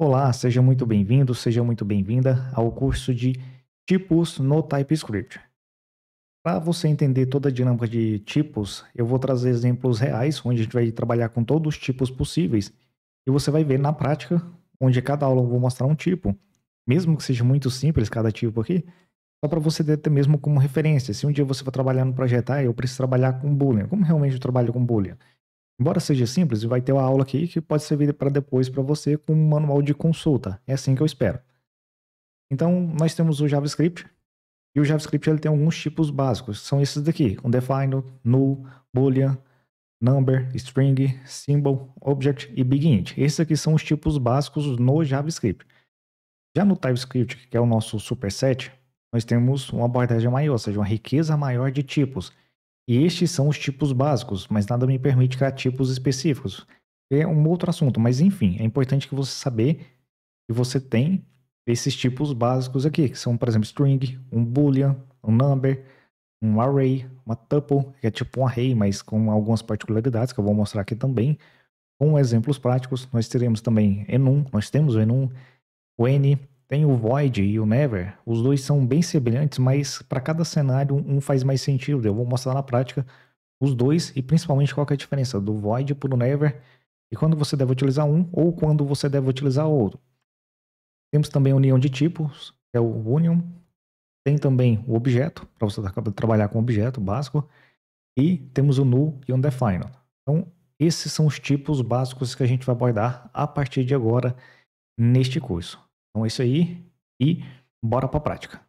Olá, seja muito bem-vindo, seja muito bem-vinda ao curso de tipos no TypeScript. Para você entender toda a dinâmica de tipos, eu vou trazer exemplos reais, onde a gente vai trabalhar com todos os tipos possíveis, e você vai ver na prática, onde cada aula eu vou mostrar um tipo, mesmo que seja muito simples cada tipo aqui, só para você ter até mesmo como referência. Se um dia você for trabalhar no projetar, eu preciso trabalhar com Boolean. Como realmente eu trabalho com Boolean? Embora seja simples, vai ter uma aula aqui que pode servir para depois para você com um manual de consulta. É assim que eu espero. Então, nós temos o JavaScript, e o JavaScript ele tem alguns tipos básicos, são esses daqui, undefined, define, null, boolean, number, string, symbol, object e begin. Esses aqui são os tipos básicos no JavaScript. Já no TypeScript, que é o nosso superset, nós temos uma abordagem maior, ou seja, uma riqueza maior de tipos. E estes são os tipos básicos, mas nada me permite criar tipos específicos. É um outro assunto, mas enfim, é importante que você saber que você tem esses tipos básicos aqui, que são, por exemplo, string, um boolean, um number, um array, uma tuple, que é tipo um array, mas com algumas particularidades que eu vou mostrar aqui também. Com exemplos práticos, nós teremos também enum, nós temos o enum, o n, tem o Void e o Never, os dois são bem semelhantes, mas para cada cenário um faz mais sentido. Eu vou mostrar na prática os dois e principalmente qual é a diferença do Void para o Never e quando você deve utilizar um ou quando você deve utilizar outro. Temos também a união de tipos, que é o Union. Tem também o objeto, para você trabalhar com objeto básico. E temos o Null e o Undefined. Então, esses são os tipos básicos que a gente vai abordar a partir de agora neste curso. Então é isso aí e bora para a prática.